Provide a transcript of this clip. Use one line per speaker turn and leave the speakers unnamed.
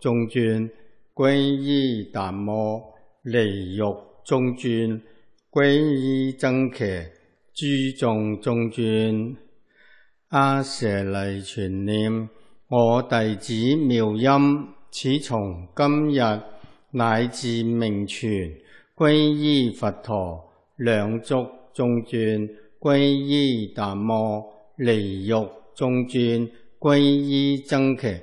中转，皈依达摩离欲中转，皈依真奇诸众中转，阿舍利全念我弟子妙音，此从今日乃至命全，皈依佛陀两足中转，皈依达摩离欲中转，皈依真奇。